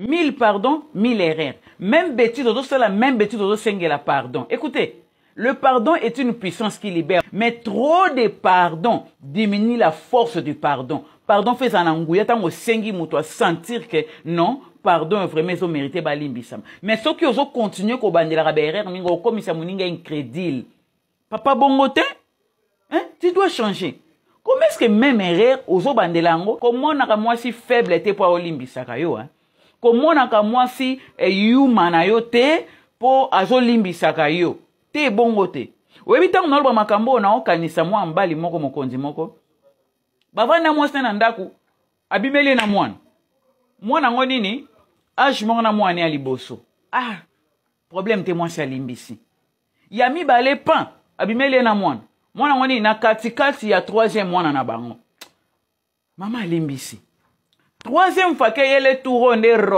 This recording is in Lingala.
mille pardon mille erreurs même bêtise ozosala même bêtise ozosengela pardon écoutez le pardon est une puissance qui libère mais trop de pardon diminue la force du pardon pardon fais en anguya tant osengi moto asentir que non pardon vraiment ezomérite balimbisama mais soki ozocontinue kobandelaka baerreur mingi okomisa moninga incrédule papa bongo te hein? tu dois changer comment est ce que même erreur ozobandela yango komonaka mwasi faible te mpo aolimbisaka yo hein? komonaka mwasi eyuma na yo te mpo azolimbisaka yo te ebongo te oyebi ntango naloba makambo oyo naokanisa mwa mbali moko mokonzi moko bavandi na mwasi te na ndako abimeli ye na mwana mwana yango nini age moko na mwana ya liboso ah problème te mwasi alimbisi ya mibale pan abimeli ye na mwana mwana yango nini na katikati ya troisième mwana na bango mama alimbisi troisième fois ke yele turo nde